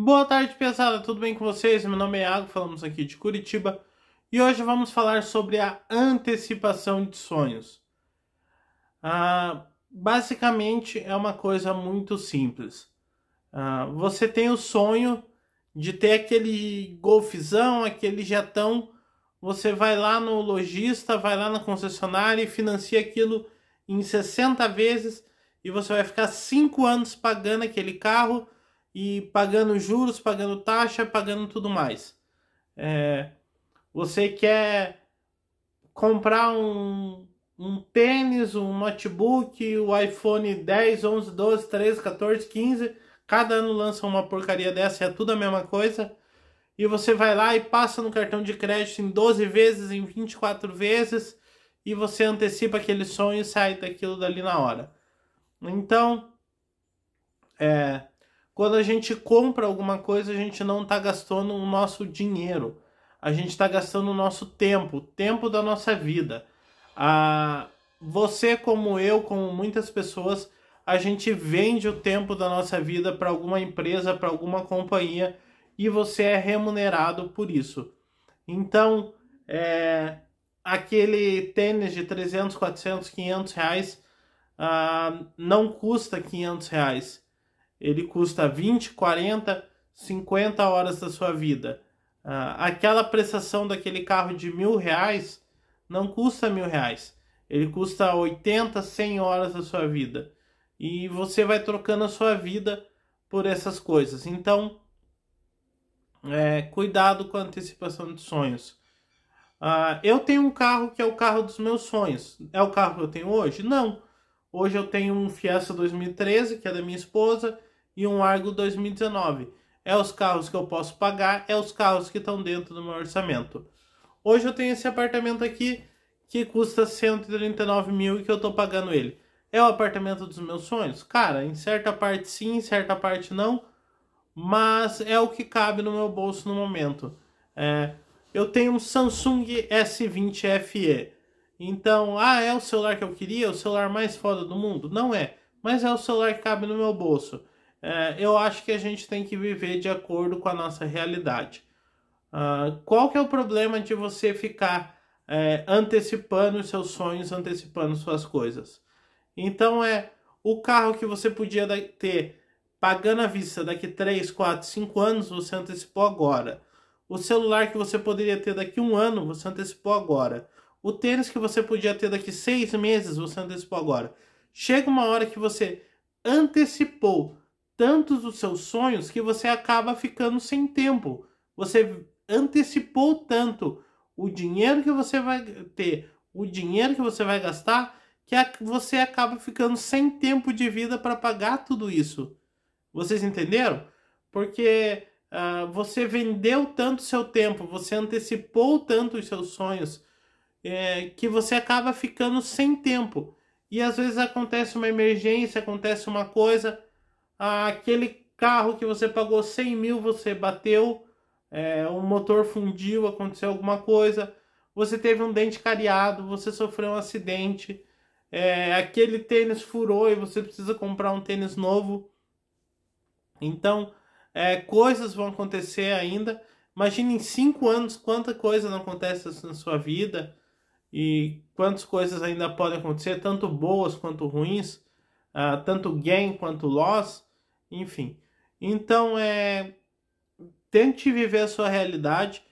Boa tarde, pesada. Tudo bem com vocês? Meu nome é Iago, falamos aqui de Curitiba. E hoje vamos falar sobre a antecipação de sonhos. Ah, basicamente, é uma coisa muito simples. Ah, você tem o sonho de ter aquele golfizão, aquele jetão. Você vai lá no lojista, vai lá na concessionária e financia aquilo em 60 vezes. E você vai ficar 5 anos pagando aquele carro e pagando juros, pagando taxa, pagando tudo mais. É, você quer comprar um, um tênis, um notebook, o um iPhone 10, 11, 12, 13, 14, 15. Cada ano lança uma porcaria dessa, é tudo a mesma coisa. E você vai lá e passa no cartão de crédito em 12 vezes, em 24 vezes, e você antecipa aquele sonho e sai daquilo dali na hora. Então, é, quando a gente compra alguma coisa, a gente não está gastando o nosso dinheiro. A gente está gastando o nosso tempo, o tempo da nossa vida. Ah, você, como eu, como muitas pessoas, a gente vende o tempo da nossa vida para alguma empresa, para alguma companhia e você é remunerado por isso. Então, é, aquele tênis de 300, 400, 500 reais ah, não custa 500 reais ele custa 20, 40, 50 horas da sua vida. Ah, aquela prestação daquele carro de mil reais não custa mil reais. Ele custa 80, 100 horas da sua vida. E você vai trocando a sua vida por essas coisas. Então, é, cuidado com a antecipação de sonhos. Ah, eu tenho um carro que é o carro dos meus sonhos. É o carro que eu tenho hoje? Não. Hoje eu tenho um Fiesta 2013, que é da minha esposa e um Argo 2019. É os carros que eu posso pagar, é os carros que estão dentro do meu orçamento. Hoje eu tenho esse apartamento aqui que custa 139 mil e que eu estou pagando ele. É o apartamento dos meus sonhos? Cara, em certa parte sim, em certa parte não, mas é o que cabe no meu bolso no momento. É, eu tenho um Samsung S20 FE. Então, ah, é o celular que eu queria, o celular mais foda do mundo? Não é, mas é o celular que cabe no meu bolso é, eu acho que a gente tem que viver de acordo com a nossa realidade. Uh, qual que é o problema de você ficar é, antecipando seus sonhos, antecipando suas coisas? Então é o carro que você podia ter pagando à vista daqui 3, 4, 5 anos, você antecipou agora. O celular que você poderia ter daqui um ano, você antecipou agora. O tênis que você podia ter daqui seis meses, você antecipou agora. Chega uma hora que você antecipou tantos os seus sonhos que você acaba ficando sem tempo. Você antecipou tanto o dinheiro que você vai ter, o dinheiro que você vai gastar, que você acaba ficando sem tempo de vida para pagar tudo isso. Vocês entenderam? Porque uh, você vendeu tanto seu tempo, você antecipou tanto os seus sonhos, é, que você acaba ficando sem tempo. E às vezes acontece uma emergência, acontece uma coisa, aquele carro que você pagou 100 mil, você bateu, é, o motor fundiu, aconteceu alguma coisa, você teve um dente cariado, você sofreu um acidente, é, aquele tênis furou e você precisa comprar um tênis novo. Então, é, coisas vão acontecer ainda. Imagine em cinco anos quanta coisa não acontece assim na sua vida e quantas coisas ainda podem acontecer, tanto boas quanto ruins, uh, tanto gain quanto loss enfim. Então, é, tente viver a sua realidade.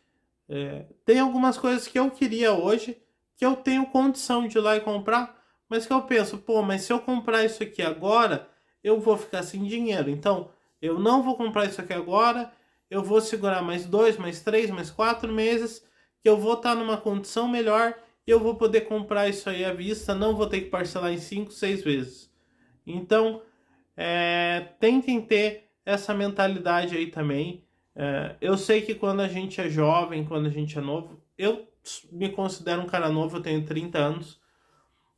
É, tem algumas coisas que eu queria hoje, que eu tenho condição de ir lá e comprar, mas que eu penso, pô, mas se eu comprar isso aqui agora, eu vou ficar sem dinheiro. Então, eu não vou comprar isso aqui agora, eu vou segurar mais dois, mais três, mais quatro meses, que eu vou estar tá numa condição melhor e eu vou poder comprar isso aí à vista, não vou ter que parcelar em cinco, seis vezes. Então, é, tentem ter essa mentalidade aí também. É, eu sei que quando a gente é jovem, quando a gente é novo, eu me considero um cara novo, eu tenho 30 anos,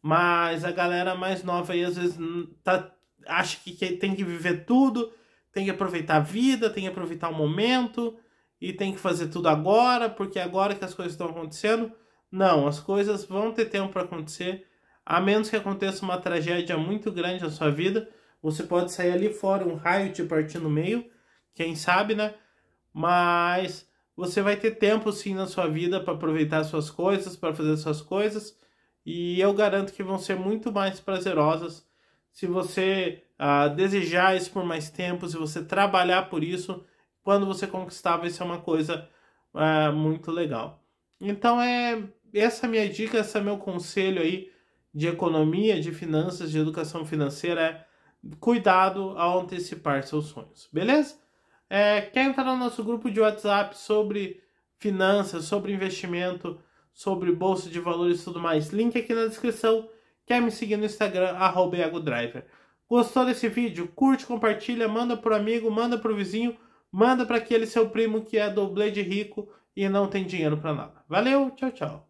mas a galera mais nova aí às vezes tá, acha que tem que viver tudo, tem que aproveitar a vida, tem que aproveitar o momento e tem que fazer tudo agora, porque é agora que as coisas estão acontecendo. Não, as coisas vão ter tempo para acontecer, a menos que aconteça uma tragédia muito grande na sua vida. Você pode sair ali fora, um raio te partir no meio, quem sabe, né? Mas você vai ter tempo sim na sua vida para aproveitar suas coisas, para fazer suas coisas, e eu garanto que vão ser muito mais prazerosas se você ah, desejar isso por mais tempo, se você trabalhar por isso, quando você conquistar, vai ser uma coisa ah, muito legal. Então é essa é minha dica, esse é meu conselho aí de economia, de finanças, de educação financeira é cuidado ao antecipar seus sonhos, beleza? É, quer entrar no nosso grupo de WhatsApp sobre finanças, sobre investimento, sobre bolsa de valores e tudo mais? Link aqui na descrição. Quer me seguir no Instagram, arroba Driver. Gostou desse vídeo? Curte, compartilha, manda pro amigo, manda pro vizinho, manda para aquele seu primo que é doble de rico e não tem dinheiro para nada. Valeu, tchau, tchau.